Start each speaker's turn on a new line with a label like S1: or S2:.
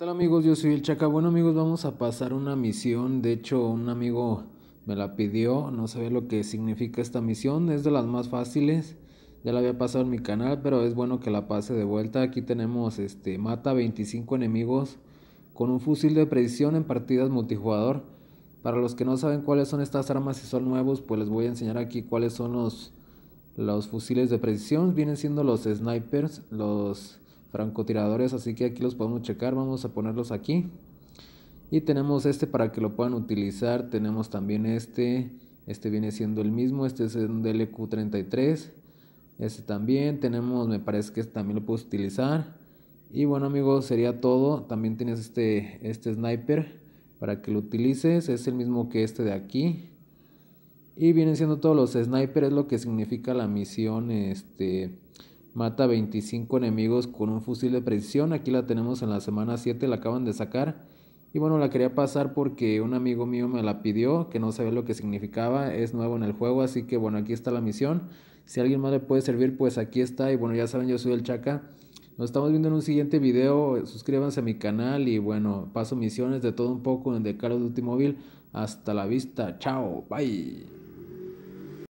S1: Hola amigos? Yo soy el Chaca. Bueno amigos, vamos a pasar una misión. De hecho, un amigo me la pidió. No sabía lo que significa esta misión. Es de las más fáciles. Ya la había pasado en mi canal, pero es bueno que la pase de vuelta. Aquí tenemos este mata 25 enemigos con un fusil de precisión en partidas multijugador. Para los que no saben cuáles son estas armas y son nuevos, pues les voy a enseñar aquí cuáles son los los fusiles de precisión. Vienen siendo los snipers, los francotiradores, así que aquí los podemos checar, vamos a ponerlos aquí. Y tenemos este para que lo puedan utilizar, tenemos también este, este viene siendo el mismo, este es un DLQ33, este también, tenemos, me parece que este también lo puedes utilizar. Y bueno amigos, sería todo, también tienes este, este sniper para que lo utilices, es el mismo que este de aquí. Y vienen siendo todos los snipers, es lo que significa la misión, este mata 25 enemigos con un fusil de precisión. Aquí la tenemos en la semana 7, la acaban de sacar. Y bueno, la quería pasar porque un amigo mío me la pidió, que no sabía lo que significaba, es nuevo en el juego, así que bueno, aquí está la misión. Si alguien más le puede servir, pues aquí está. Y bueno, ya saben, yo soy el Chaca. Nos estamos viendo en un siguiente video. Suscríbanse a mi canal y bueno, paso misiones de todo un poco en el de Call of Hasta la vista. Chao. Bye.